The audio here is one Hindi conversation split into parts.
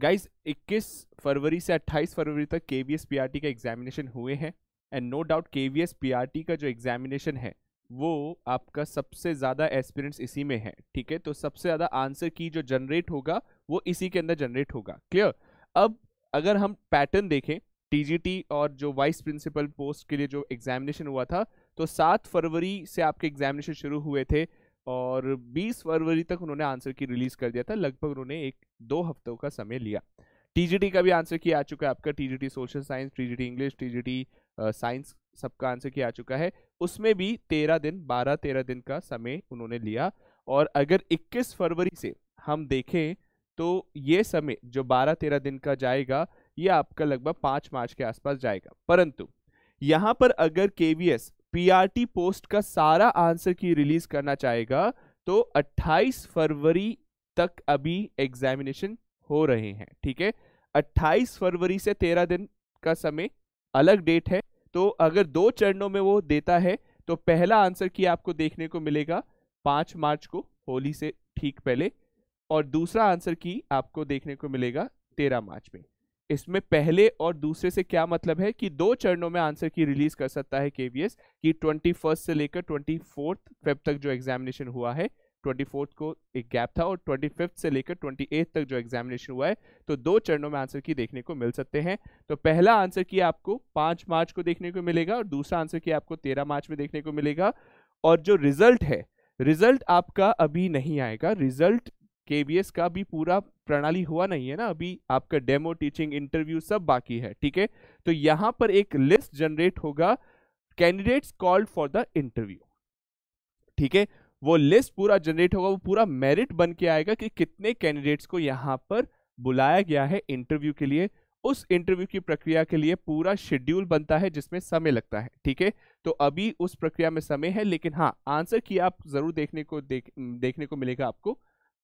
गाइज 21 फरवरी से 28 फरवरी तक K V S P R T का एग्जामिनेशन हुए हैं and no doubt K V S P R T का जो एग्जामिनेशन है वो आपका सबसे ज़्यादा एक्सपीरियंस इसी में है ठीक है तो सबसे ज़्यादा आंसर की जो जनरेट होगा वो इसी के अंदर जनरेट होगा क्लियर अब अगर हम पैटर्न देखें टीजीटी और जो वाइस प्रिंसिपल पोस्ट के लिए जो एग्जामिनेशन हुआ था तो सात फरवरी से आपके एग्जामिनेशन शुरू हुए थे और 20 फरवरी तक उन्होंने आंसर की रिलीज कर दिया था लगभग उन्होंने एक दो हफ्तों का समय लिया टीजीटी का भी आंसर किया आ चुका है आपका TGT social science TGT English TGT science सबका आंसर किया आ चुका है उसमें भी तेरह दिन बारह तेरह दिन का समय उन्होंने लिया और अगर 21 फरवरी से हम देखें तो ये समय जो बारह तेरह दिन का जाएगा ये आपका लगभग 5 मार्च के आसपास जाएगा परंतु यहाँ पर अगर के पीआरटी पोस्ट का सारा आंसर की रिलीज करना चाहेगा तो 28 फरवरी तक अभी एग्जामिनेशन हो रहे हैं ठीक है 28 फरवरी से 13 दिन का समय अलग डेट है तो अगर दो चरणों में वो देता है तो पहला आंसर की आपको देखने को मिलेगा पांच मार्च को होली से ठीक पहले और दूसरा आंसर की आपको देखने को मिलेगा तेरह मार्च में इसमें पहले और दूसरे से क्या मतलब है कि दो चरणों में आंसर की रिलीज कर सकता है केवीएस कि ट्वेंटी फर्स्ट से लेकर ट्वेंटी फोर्थ फेब तक जो एग्जामिनेशन हुआ है ट्वेंटी फोर्थ को एक गैप था और ट्वेंटी फिफ्थ से लेकर ट्वेंटी एथ तक जो एग्जामिनेशन हुआ है तो दो चरणों में आंसर की देखने को मिल सकते हैं तो पहला आंसर की आपको पाँच मार्च को देखने को मिलेगा और दूसरा आंसर की आपको तेरह मार्च में देखने को मिलेगा और जो रिजल्ट है रिजल्ट आपका अभी नहीं आएगा रिजल्ट के का भी पूरा प्रणाली हुआ नहीं है ना अभी आपका डेमो टीचिंग इंटरव्यू सब बाकी है ठीक है तो यहां पर एक लिस्ट जनरेट होगा candidates called for the interview ठीक है वो लिस्ट पूरा जनरेट होगा वो पूरा मेरिट बन के आएगा कि कितने कैंडिडेट्स को यहां पर बुलाया गया है इंटरव्यू के लिए उस इंटरव्यू की प्रक्रिया के लिए पूरा शेड्यूल बनता है जिसमें समय लगता है ठीक है तो अभी उस प्रक्रिया में समय है लेकिन हाँ आंसर की आप जरूर देखने को देख देखने को मिलेगा आपको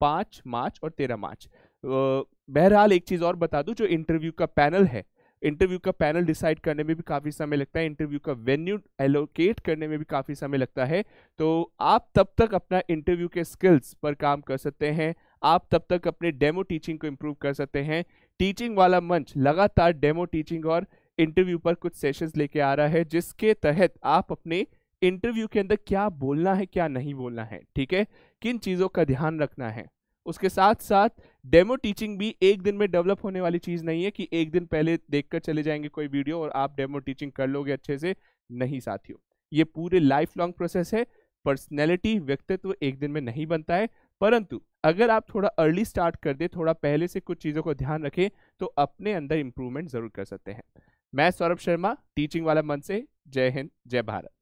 पांच मार्च और तेरह मार्च बहरहाल एक चीज़ और बता दूँ जो इंटरव्यू का पैनल है इंटरव्यू का पैनल डिसाइड करने में भी काफ़ी समय लगता है इंटरव्यू का वेन्यू एलोकेट करने में भी काफ़ी समय लगता है तो आप तब तक अपना इंटरव्यू के स्किल्स पर काम कर सकते हैं आप तब तक अपने डेमो टीचिंग को इम्प्रूव कर सकते हैं टीचिंग वाला मंच लगातार डेमो टीचिंग और इंटरव्यू पर कुछ सेशंस लेके आ रहा है जिसके तहत आप अपने इंटरव्यू के अंदर क्या बोलना है क्या नहीं बोलना है ठीक है किन चीज़ों का ध्यान रखना है उसके साथ साथ डेमो टीचिंग भी एक दिन में डेवलप होने वाली चीज़ नहीं है कि एक दिन पहले देखकर चले जाएंगे कोई वीडियो और आप डेमो टीचिंग कर लोगे अच्छे से नहीं साथियों ये पूरे लाइफ लॉन्ग प्रोसेस है पर्सनैलिटी व्यक्तित्व एक दिन में नहीं बनता है परंतु अगर आप थोड़ा अर्ली स्टार्ट कर दे थोड़ा पहले से कुछ चीज़ों को ध्यान रखें तो अपने अंदर इम्प्रूवमेंट ज़रूर कर सकते हैं मैं सौरभ शर्मा टीचिंग वाला मन से जय हिंद जय भारत